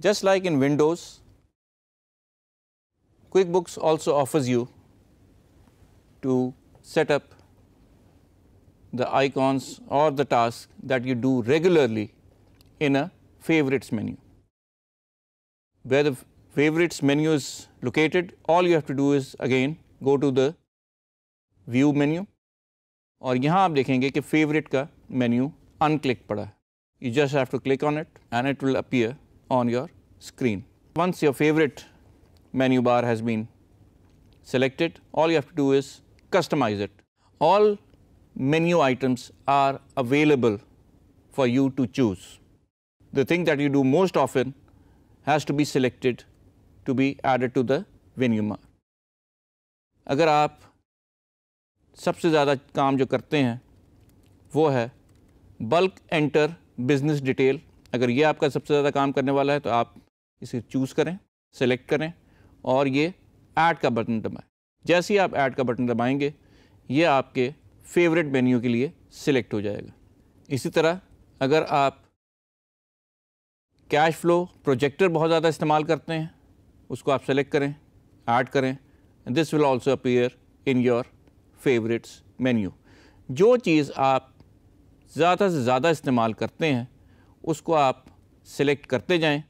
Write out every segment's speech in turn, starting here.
Just like in Windows, QuickBooks also offers you to set up the icons or the tasks that you do regularly in a favorites menu. Where the favorites menu is located, all you have to do is again go to the view menu और यहाँ आप देखेंगे कि favourite का menu unclick पड़ा You just have to click on it, and it will appear on your. screen. Once your favorite menu bar has been selected, all you have to do is customize it. All menu items are available for you to choose. The thing that you do most often has to be selected to be added to the menu bar. अगर आप सबसे ज़्यादा काम जो करते हैं वो है बल्क एंटर बिजनेस डिटेल अगर ये आपका सबसे ज़्यादा काम करने वाला है तो आप इसे चूज़ करें सेलेक्ट करें और ये ऐड का बटन दबाएं जैसे ही आप ऐड का बटन दबाएंगे ये आपके फेवरेट मेन्यू के लिए सिलेक्ट हो जाएगा इसी तरह अगर आप कैश फ्लो प्रोजेक्टर बहुत ज़्यादा इस्तेमाल करते हैं उसको आप सेलेक्ट करें ऐड करें this will also appear in your favourites menu जो चीज़ आप ज़्यादा से ज़्यादा इस्तेमाल करते हैं उसको आप सेलेक्ट करते जाएं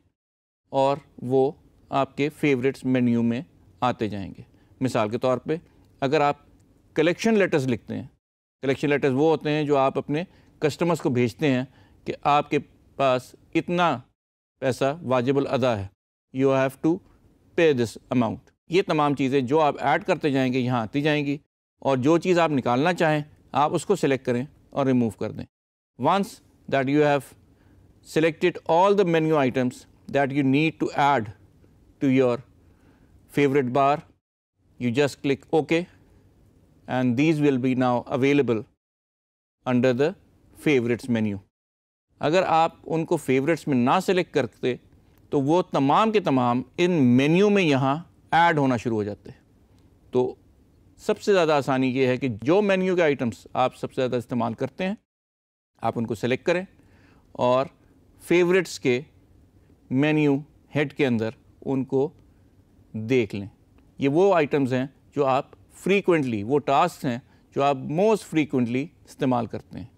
और वो आपके फेवरेट्स मेन्यू में आते जाएंगे मिसाल के तौर पे अगर आप कलेक्शन लेटर्स लिखते हैं कलेक्शन लेटर्स वो होते हैं जो आप अपने कस्टमर्स को भेजते हैं कि आपके पास इतना पैसा वाजिबल अदा है you have to pay this amount ये तमाम चीज़ें जो आप ऐड करते जाएंगे यहाँ आती जाएंगी और जो चीज़ आप निकालना चाहें आप उसको सिलेक्ट करें और रिमूव कर दें once that you have selected all the menu items that you need to add to your favorite bar. You just click OK and these will be now available under the favorites menu. अगर आप उनको favorites में ना select करते तो वो तमाम के तमाम इन menu में यहाँ add होना शुरू हो जाते हैं तो सबसे ज़्यादा आसानी ये है कि जो मेन्यू के आइटम्स आप सबसे ज़्यादा इस्तेमाल करते हैं आप उनको सेलेक्ट करें और फेवरेट्स के मेन्यू हेड के अंदर उनको देख लें ये वो आइटम्स हैं जो आप फ्रीक्वेंटली वो टास्क हैं जो आप मोस्ट फ्रीक्वेंटली इस्तेमाल करते हैं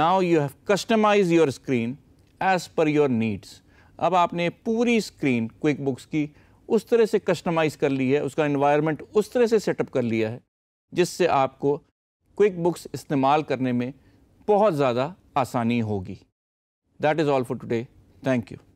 now you have customise your screen as per your needs अब आपने पूरी स्क्रीन क्विक बुक्स की उस तरह से कस्टमाइज़ कर ली है उसका इन्वायरमेंट उस तरह से सेटअप कर लिया है जिससे आपको क्विक बुक्स इस्तेमाल करने में बहुत ज़्यादा आसानी होगी that is all for today thank you